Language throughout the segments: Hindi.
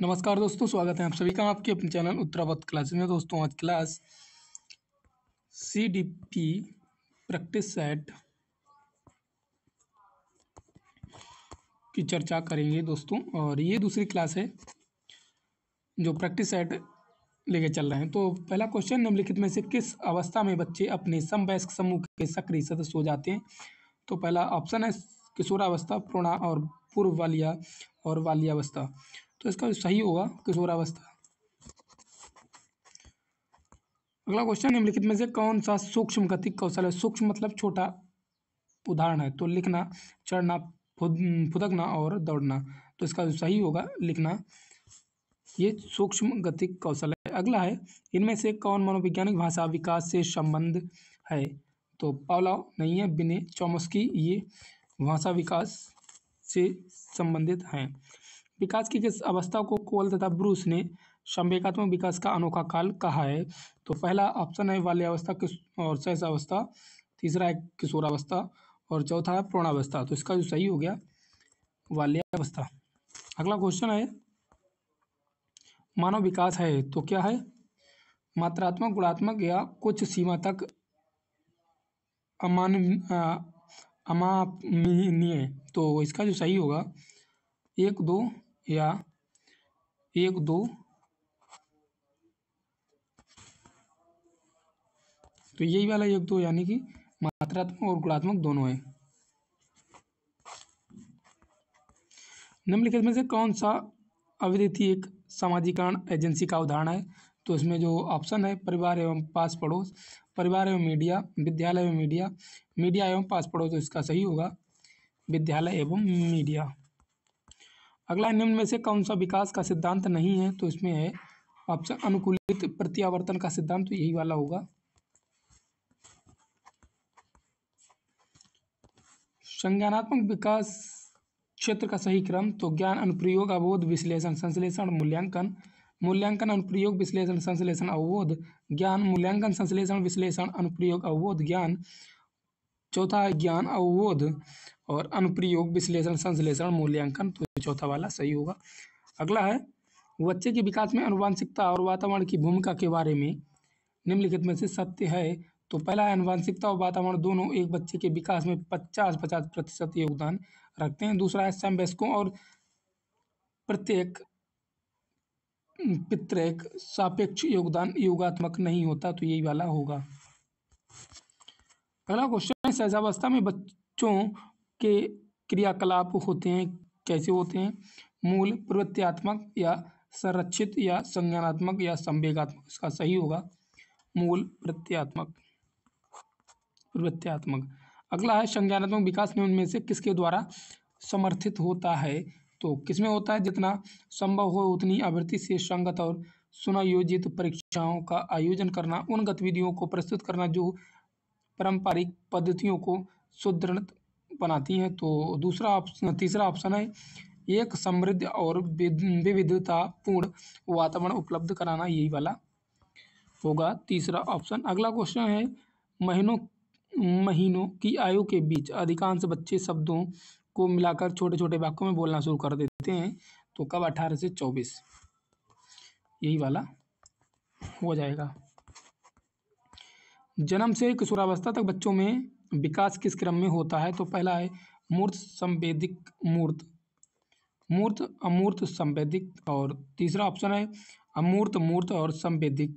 नमस्कार दोस्तों स्वागत है आप सभी का आपके अपने चैनल उत्तरावत क्लासेस में दोस्तों आज class C D P practice set की चर्चा करेंगे दोस्तों और ये दूसरी क्लास है जो प्रैक्टिस सेट लेके चल रहे हैं तो पहला क्वेश्चन निम्नलिखित में से किस अवस्था में बच्चे अपने समवयस्क समूह के सक्रिय सदस्य हो जाते हैं तो पहला ऑप्शन है किशोरावस्था प्रणा और पूर्व वालिया और वाल्यावस्था तो इसका सही होगा किशोरावस्था अगला क्वेश्चन निम्नलिखित में से कौन सा सूक्ष्म गतिक कौशल है सूक्ष्म मतलब छोटा उदाहरण है तो लिखना चढ़ना फुदकना और दौड़ना तो इसका सही होगा लिखना ये सूक्ष्म गतिक कौशल है अगला है इनमें से कौन मनोवैज्ञानिक भाषा विकास से संबंध है तो पावलाव नहीं है बिने चौमस्की ये भाषा विकास से संबंधित हैं विकास की किस अवस्था को कोल तथा ब्रूस ने संवेकात्मक विकास का अनोखा काल कहा है तो पहला ऑप्शन है बाल्यावस्था किस और शैश अवस्था तीसरा है किशोरावस्था और चौथा है प्रौणावस्था तो इसका जो सही हो गया बाल्यावस्था अगला क्वेश्चन है मानव विकास है तो क्या है मात्रात्मक गुणात्मक या कुछ सीमा तक अमान अमापनीय तो इसका जो सही होगा एक दो या एक दो तो यही वाला एक दो यानी कि मात्रात्मक और गुणात्मक दोनों है निम्नलिखित में से कौन सा अविदिति एक सामाजिकरण एजेंसी का उदाहरण है तो इसमें जो ऑप्शन है परिवार एवं पास पड़ोस परिवार एवं मीडिया विद्यालय एवं मीडिया मीडिया एवं पास पड़ोस तो इसका सही होगा विद्यालय एवं मीडिया अगला निम्न में से कौन सा विकास का सिद्धांत नहीं है तो इसमें है ऑप्शन अनुकूलित प्रत्यावर्तन का सिद्धांत तो यही वाला होगा संज्ञानात्मक विकास क्षेत्र का सही क्रम तो ज्ञान अनुप्रयोग अवोध विश्लेषण संश्लेषण मूल्यांकन मूल्यांकन अनुप्रयोग विश्लेषण संश्लेषण अवबोध ज्ञान मूल्यांकन संश्लेषण विश्लेषण अनुप्रयोग अवबोध ज्ञान चौथा ज्ञान अवबोध और अनुप्रयोग विश्लेषण संश्लेषण मूल्यांकन तो चौथा वाला सही होगा अगला है बच्चे के विकास में अनुवांशिकता और वातावरण की भूमिका के बारे में निम्नलिखित में से सत्य है तो पहला है अनुवांशिकता और वातावरण दोनों एक बच्चे के विकास में पचास पचास प्रतिशत योगदान रखते हैं दूसरा है समवयस्कों और प्रत्येक पितृक सापेक्ष योगदान योगात्मक नहीं होता तो यही वाला होगा अगला क्वेश्चन है सहजावस्था में बच्चों के क्रियाकलाप होते हैं कैसे होते हैं मूल प्रवृत्तियात्मक या संरक्षित या संज्ञानात्मक या संवेगात्मक इसका सही होगा मूल प्रत्यात्मक प्रवृत्तियात्मक अगला है संज्ञानात्मक विकास में उनमें से किसके द्वारा समर्थित होता है तो किसमें होता है जितना संभव हो उतनी आवृत्ति से संगत और सुनायोजित परीक्षाओं का आयोजन करना उन गतिविधियों को प्रस्तुत करना जो पारंपरिक पद्धतियों को सुदृढ़ बनाती हैं तो दूसरा ऑप्शन तीसरा ऑप्शन है एक समृद्ध और विविधतापूर्ण वातावरण उपलब्ध कराना यही वाला होगा तीसरा ऑप्शन अगला क्वेश्चन है महीनों महीनों की आयु के बीच अधिकांश बच्चे शब्दों को मिलाकर छोटे छोटे वाक्यों में बोलना शुरू कर देते हैं तो कब अठारह से चौबीस यही वाला हो जाएगा जन्म से किशोरावस्था तक बच्चों में विकास किस क्रम में होता है तो पहला है मूर्त संवेदिक मूर्त मूर्त अमूर्त संवेदिक और तीसरा ऑप्शन है अमूर्त मूर्त और संवेदिक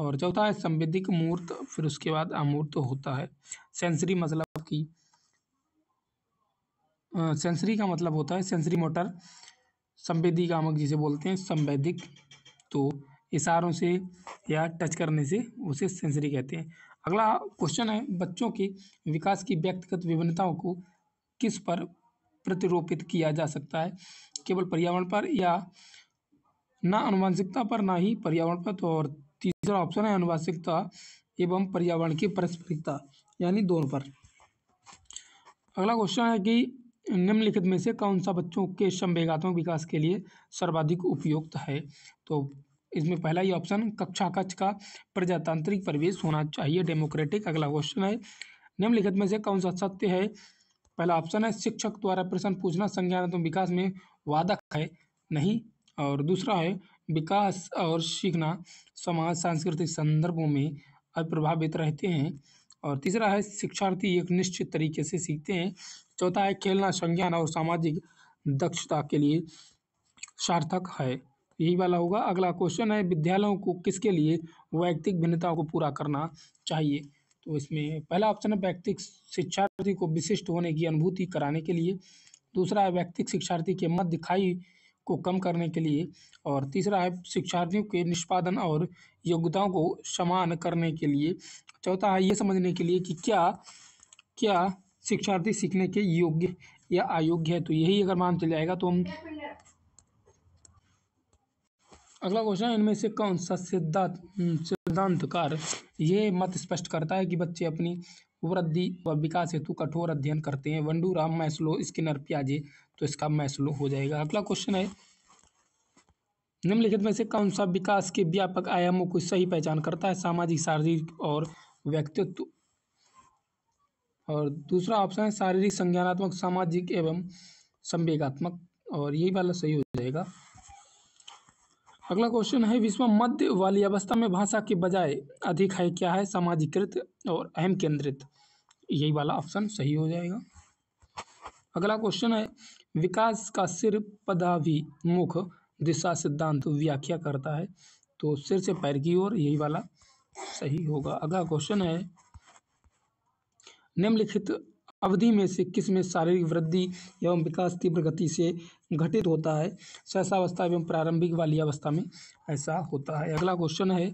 और चौथा है संवेदिक मूर्त फिर उसके बाद अमूर्त होता है सेंसरी मतलब की सेंसरी का मतलब होता है सेंसरी मोटर संवेदी कामक जिसे बोलते हैं संवेदिक तो इशारों से या टच करने से उसे सेंसरी कहते हैं अगला क्वेश्चन है बच्चों के विकास की व्यक्तिगत विभिन्नताओं को किस पर प्रतिरोपित किया जा सकता है केवल पर्यावरण पर या ना अनुवांशिकता पर ना ही पर्यावरण पर तो और तीसरा ऑप्शन है अनुवांशिकता एवं पर्यावरण की परस्परिकता यानी दोनों पर अगला क्वेश्चन है कि निम्नलिखित में से कौन सा बच्चों के संवेगात्मक विकास के लिए सर्वाधिक उपयुक्त है तो इसमें पहला ही ऑप्शन कक्षा कक्ष का प्रजातांत्रिक परिवेश होना चाहिए डेमोक्रेटिक अगला क्वेश्चन है निम्नलिखित में से कौन सा सत्य है पहला ऑप्शन है शिक्षक द्वारा प्रश्न पूछना संज्ञानात्मक विकास में वादक है नहीं और दूसरा है विकास और सीखना समाज सांस्कृतिक संदर्भों में अप्रभावित रहते हैं और तीसरा है शिक्षार्थी एक निश्चित तरीके से सीखते हैं चौथा है खेलना संज्ञान और सामाजिक दक्षता के लिए सार्थक है यही वाला होगा अगला क्वेश्चन है विद्यालयों को किसके लिए वैयक्तिक भिन्नताओं को पूरा करना चाहिए तो इसमें पहला ऑप्शन है वैयक्तिक शिक्षार्थी को विशिष्ट होने की अनुभूति कराने के लिए दूसरा है वैयक्तिक शिक्षार्थी के मत दिखाई को कम करने के लिए और तीसरा है शिक्षार्थियों के निष्पादन और योग्यताओं को समान करने के लिए चौथा है ये समझने के लिए कि क्या क्या शिक्षार्थी सीखने के योग्य या अयोग्य है तो यही अगर मान चल जाएगा तो हम अगला क्वेश्चन इनमें से कौन सा सिद्धांत हम्म, सिद्धांतकार ये मत स्पष्ट करता है कि बच्चे अपनी वृद्धि व विकास हेतु कठोर अध्ययन करते हैं वंडू राम मैस्लो स्किनर प्याजे तो इसका मैसलो हो जाएगा अगला क्वेश्चन है निम्नलिखित में से कौन सा विकास के व्यापक आयामों को सही पहचान करता है सामाजिक शारीरिक और व्यक्तित्व और दूसरा ऑप्शन है शारीरिक संज्ञानात्मक सामाजिक एवं संवेगात्मक और यही वाला सही हो जाएगा अगला क्वेश्चन है विश्व मध्य वाली अवस्था में भाषा के बजाय अधिक है क्या है सामाजिकृत और अहम केंद्रित यही वाला ऑप्शन सही हो जाएगा अगला क्वेश्चन है विकास का सिर पदावी मुख दिशा सिद्धांत व्याख्या करता है तो सिर से पैर की ओर यही वाला सही होगा अगला क्वेश्चन है निम्नलिखित अवधि में से किस में शारीरिक वृद्धि एवं विकास तीव्र गति से घटित होता है सहसावस्था एवं प्रारंभिक वाली अवस्था में ऐसा होता है अगला क्वेश्चन है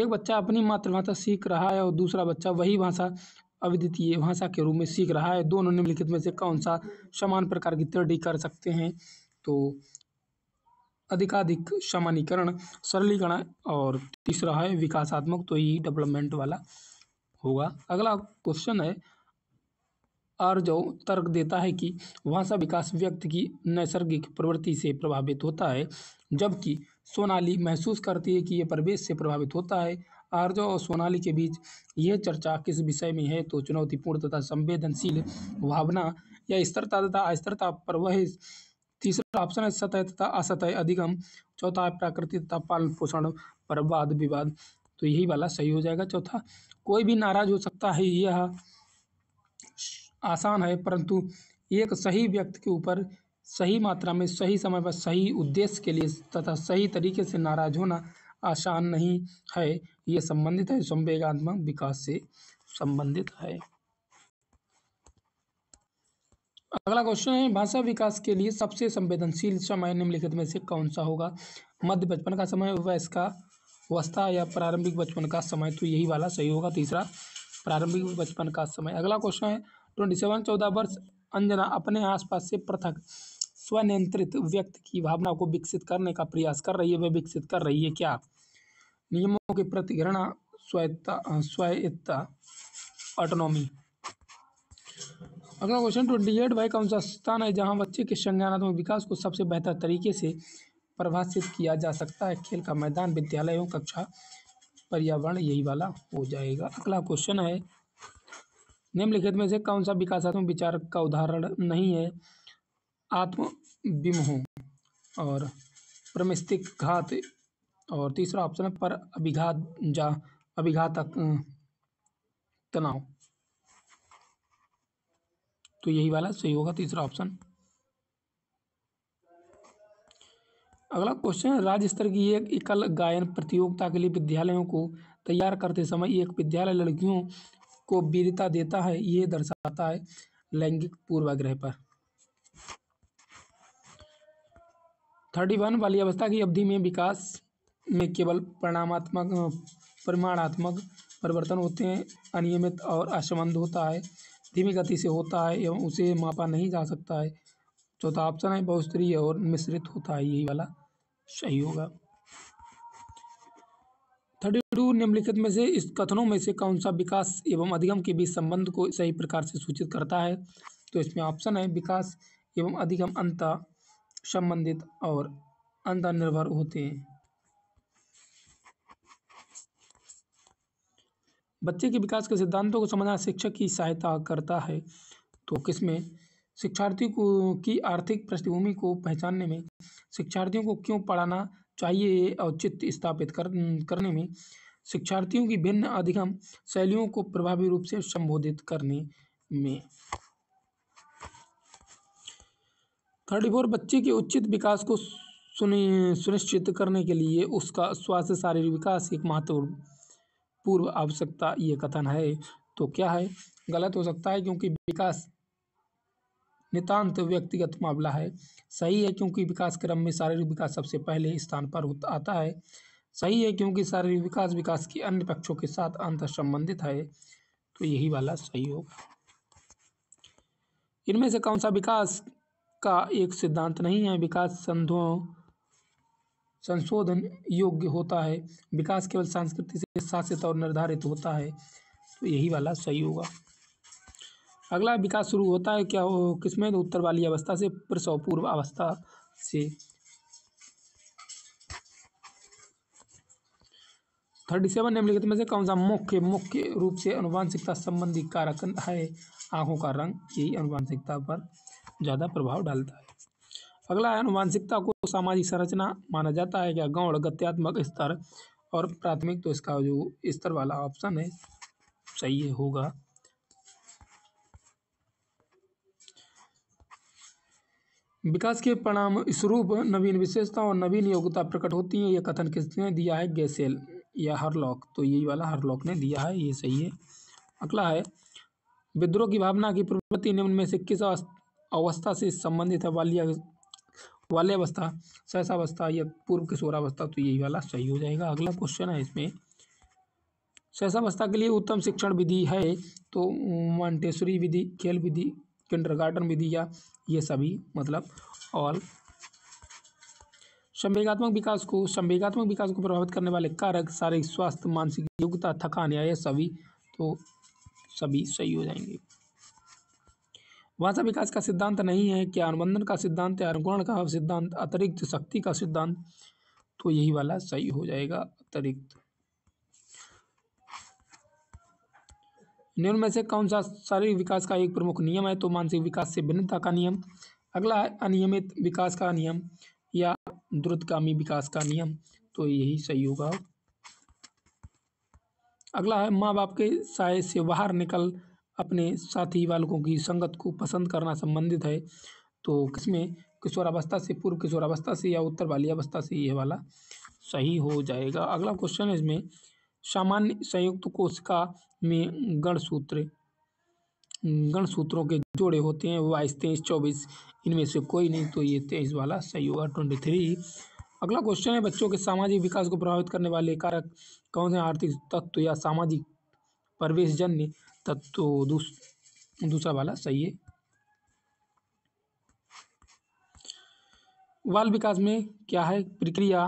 एक बच्चा अपनी मातृभाषा सीख रहा है और दूसरा बच्चा वही भाषा अविद्वितीय भाषा के रूप में सीख रहा है दोनों निम्नलिखित में से कौन सा समान प्रकार की त्रडी कर सकते हैं तो अधिकाधिक समानीकरण सरलीकरण और तीसरा है विकासात्मक तो ये डेवलपमेंट वाला होगा अगला क्वेश्चन है आर्जो तर्क देता है कि भाषा विकास व्यक्ति की नैसर्गिक प्रवृत्ति से प्रभावित होता है जबकि सोनाली महसूस करती है कि यह प्रवेश से प्रभावित होता है आर्जो और सोनाली के बीच यह चर्चा किस विषय में है तो चुनौतीपूर्ण तथा संवेदनशील भावना या स्थिरता तथा अस्थिरता पर वह तीसरा ऑप्शन है सतह तथा असतह अधिगम चौथा है प्राकृतिक तथा पालन पोषण पर वाद विवाद तो यही वाला सही हो जाएगा चौथा कोई भी नाराज हो सकता है यह आसान है परंतु एक सही व्यक्ति के ऊपर सही मात्रा में सही समय पर सही उद्देश्य के लिए तथा सही तरीके से नाराज होना आसान नहीं है यह संबंधित है संवेगात्मक विकास से संबंधित है अगला क्वेश्चन है भाषा विकास के लिए सबसे संवेदनशील समय निम्नलिखित में से कौन सा होगा मध्य बचपन का समय वयस्क का अवस्था या प्रारंभिक बचपन का समय तो यही वाला सही होगा तीसरा प्रारंभिक बचपन का समय अगला क्वेश्चन है ट्वेंटी सेवन चौदह वर्ष अंजना अपने आसपास से पृथक स्वनियंत्रित व्यक्ति की भावना को विकसित करने का प्रयास कर रही है वह विकसित कर रही है क्या नियमों के प्रति घृणा स्वायत्ता स्वायत्ता ऑटोनॉमी अगला क्वेश्चन ट्वेंटी एट वह कौन सा स्थान है जहां बच्चे के संज्ञानात्मक विकास को सबसे बेहतर तरीके से परिभाषित किया जा सकता है खेल का मैदान विद्यालय एवं कक्षा पर्यावरण यही वाला हो जाएगा अगला क्वेश्चन है निम्नलिखित में से कौन सा विकासात्मक विचार का उदाहरण नहीं है आत्म विमोह और प्रमिस्तिक घात और तीसरा ऑप्शन है पर अभिघात जा अभिघातक अं, तनाव तो यही वाला सही होगा तीसरा ऑप्शन अगला क्वेश्चन है राज्य स्तर की एक एकल गायन प्रतियोगिता के लिए विद्यालयों को तैयार करते समय एक विद्यालय लड़कियों को वीरता देता है ये दर्शाता है लैंगिक पूर्वाग्रह पर थर्टी वन वाली अवस्था की अवधि में विकास में केवल परिणामात्मक परिमाणात्मक परिवर्तन होते हैं अनियमित और असंबंध होता है धीमी गति से होता है एवं उसे मापा नहीं जा सकता है चौथा ऑप्शन है बहुस्तरीय और मिश्रित होता है यही वाला सही होगा थर्टी टू निम्नलिखित में से इस कथनों में से कौन सा विकास एवं अधिगम के बीच संबंध को सही प्रकार से सूचित करता है तो इसमें ऑप्शन है विकास एवं अधिगम अंत संबंधित और अंत निर्भर होते हैं बच्चे के विकास के सिद्धांतों को समझना शिक्षक की सहायता करता है तो किसमें शिक्षार्थी को की आर्थिक पृष्ठभूमि को पहचानने में शिक्षार्थियों को क्यों पढ़ाना चाहिए औचित्य स्थापित कर करने में शिक्षार्थियों की भिन्न अधिगम शैलियों को प्रभावी रूप से संबोधित करने में थर्टी फोर बच्चे के उचित विकास को सुनिश्चित करने के लिए उसका स्वास्थ्य शारीरिक विकास एक महत्वपूर्ण पूर्व आवश्यकता ये कथन है तो क्या है गलत हो सकता है क्योंकि विकास नितांत व्यक्तिगत मामला है सही है क्योंकि विकास क्रम में शारीरिक विकास सबसे पहले स्थान पर आता है सही है क्योंकि शारीरिक विकास विकास के अन्य पक्षों के साथ अंतर संबंधित है तो यही वाला सही होगा इनमें से कौन सा विकास का एक सिद्धांत नहीं है विकास संधों संशोधन योग्य होता है विकास केवल संस्कृति से शासित और निर्धारित होता है तो यही वाला सही होगा अगला विकास शुरू होता है क्या हो किसमें तो उत्तर वाली अवस्था से प्रसव पूर्व अवस्था से थर्टी सेवन निम्नलिखित में से कौन सा मुख्य मुख्य रूप से अनुवांशिकता संबंधी कारक है आंखों का रंग यही अनुवांशिकता पर ज़्यादा प्रभाव डालता है अगला है अनुवांशिकता को सामाजिक संरचना माना जाता है क्या गौण गत्यात्मक स्तर और प्राथमिक तो इसका जो स्तर वाला ऑप्शन है सही होगा विकास के परिणाम स्वरूप नवीन विशेषता और नवीन योग्यता प्रकट होती है यह कथन किसने दिया है गैसेल या हरलॉक तो यही वाला हरलॉक ने दिया है ये सही है अगला है विद्रोह की भावना की प्रवृत्ति निम्न में से किस अवस्था से संबंधित है वाली वाले अवस्था सहसावस्था या पूर्व किशोरावस्था तो यही वाला सही हो जाएगा अगला क्वेश्चन है इसमें सहसावस्था के लिए उत्तम शिक्षण विधि है तो मंटेश्वरी विधि खेल विधि किंडरगार्टन भी दिया ये सभी मतलब ऑल संवेगात्मक विकास को संवेगात्मक विकास को प्रभावित करने वाले कारक शारीरिक स्वास्थ्य मानसिक योग्यता थकान या ये सभी तो सभी सही हो जाएंगे भाषा विकास का सिद्धांत नहीं है क्या अनुबंधन का सिद्धांत या अनुकरण का सिद्धांत अतिरिक्त शक्ति का सिद्धांत तो यही वाला सही हो जाएगा अतिरिक्त निम्न में से कौन सा शारीरिक विकास का एक प्रमुख नियम है तो मानसिक विकास से भिन्नता का नियम अगला है अनियमित विकास का नियम या द्रुतगामी विकास का नियम तो यही सही होगा अगला है माँ बाप के साय से बाहर निकल अपने साथी बालकों की संगत को पसंद करना संबंधित है तो इसमें किशोरावस्था से पूर्व किशोरावस्था से या उत्तर वाली अवस्था से यह वाला सही हो जाएगा अगला क्वेश्चन है इसमें सामान्य संयुक्त कोशिका में गणसूत्र गणसूत्रों के जोड़े होते हैं बाईस तेईस चौबीस इनमें से कोई नहीं तो ये तेईस वाला सही होगा ट्वेंटी थ्री अगला क्वेश्चन है बच्चों के सामाजिक विकास को प्रभावित करने वाले कारक कौन से आर्थिक तत्व या सामाजिक प्रवेशजन्य तत्व दूस, दूसरा वाला सही है बाल विकास में क्या है प्रक्रिया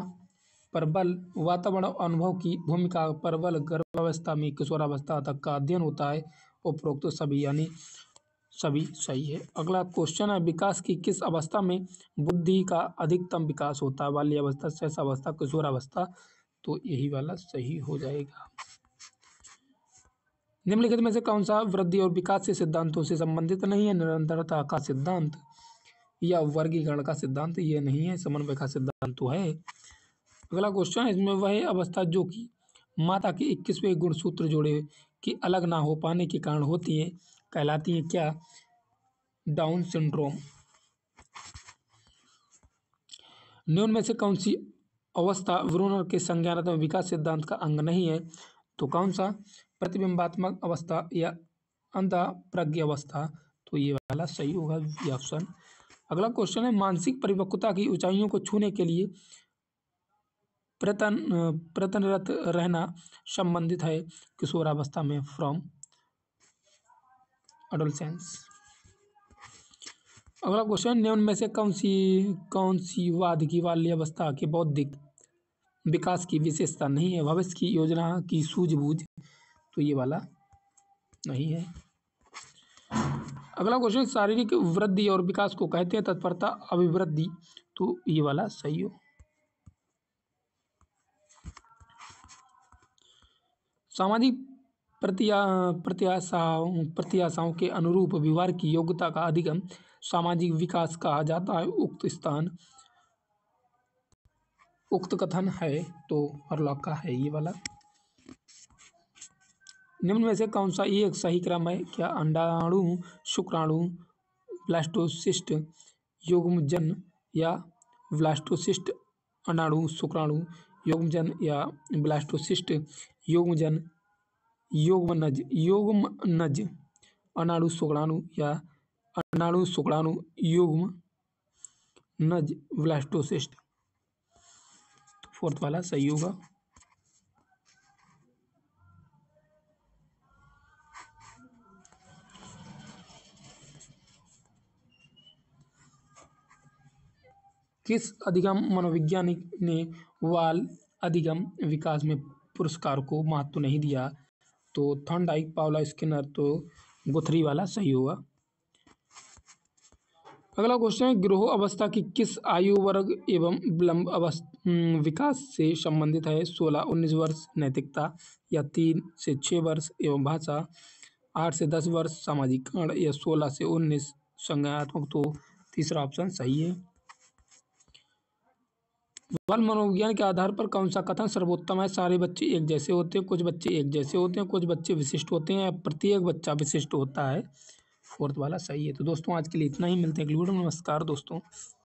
प्रबल वातावरण अनुभव की भूमिका प्रबल गर्भ अवस्था में किशोर अवस्था तक का अध्ययन होता है उपरोक्त तो सभी यानी सभी सही है अगला क्वेश्चन है विकास की किस अवस्था में बुद्धि का अधिकतम विकास होता है वाली अवस्था शेष अवस्था किशोर अवस्था तो यही वाला सही हो जाएगा निम्नलिखित में से कौन सा वृद्धि और विकास के सिद्धांतों से संबंधित नहीं है निरंतरता का सिद्धांत या वर्गीकरण का सिद्धांत यह नहीं है समन्वय का सिद्धांत तो है अगला क्वेश्चन है इसमें वह अवस्था जो कि माता के इक्कीसवें गुण सूत्र जोड़े कि अलग ना हो पाने के कारण होती हैं कहलाती हैं क्या डाउन सिंड्रोम न्यून में से कौन सी अवस्था व्रोनर के संज्ञानात्मक विकास सिद्धांत का अंग नहीं है तो कौन सा प्रतिबिंबात्मक अवस्था या अंधा प्रज्ञ अवस्था तो ये वाला सही होगा ऑप्शन अगला क्वेश्चन है मानसिक परिपक्वता की ऊंचाइयों को छूने के लिए प्रतन प्रतनरत रहना संबंधित है किशोरावस्था में फ्रॉम अडोलसेंस अगला क्वेश्चन निम्न में से कौन सी कौन सी वाद की बाल्यावस्था के बौद्धिक विकास की विशेषता नहीं है भविष्य की योजना की सूझबूझ तो ये वाला नहीं है अगला क्वेश्चन शारीरिक वृद्धि और विकास को कहते हैं तत्परता अभिवृद्धि तो ये वाला सही हो सामाजिक प्रत्या प्रत्याशाओं प्रत्याशाओं के अनुरूप व्यवहार की योग्यता का अधिगम सामाजिक विकास कहा जाता है उक्त स्थान उक्त कथन है तो हर हरलॉक का है ये वाला निम्न में से कौन सा एक सही क्रम है क्या अंडाणु शुक्राणु ब्लास्टोसिस्ट युग्मजन या ब्लास्टोसिस्ट अंडाणु शुक्राणु योगजन या ब्लास्टोसिस्ट योगजन योगमनज योगमनज अनाणु शुक्राणु या अनाणु शुक्राणु युग्म नज ब्लास्टोसिस्ट फोर्थ वाला सही होगा किस अधिगम मनोवैज्ञानिक ने वाल अधिगम विकास में पुरस्कार को महत्व तो नहीं दिया तो थर्नडाइक पावला स्किनर तो गुथरी वाला सही होगा अगला क्वेश्चन है गृह अवस्था की किस आयु वर्ग एवं विलंब अवस्था हम्म, विकास से संबंधित है सोलह उन्नीस वर्ष नैतिकता या तीन से छः वर्ष एवं भाषा आठ से दस वर्ष सामाजिक या सोलह से उन्नीस संज्ञात्मक तो तीसरा ऑप्शन सही है वन मनोविज्ञान के आधार पर कौन सा कथन सर्वोत्तम है सारे बच्चे एक जैसे होते हैं कुछ बच्चे एक जैसे होते हैं कुछ बच्चे विशिष्ट होते हैं प्रत्येक बच्चा विशिष्ट होता है फोर्थ वाला सही है तो दोस्तों आज के लिए इतना ही मिलते हैं अगली वीडियो नमस्कार दोस्तों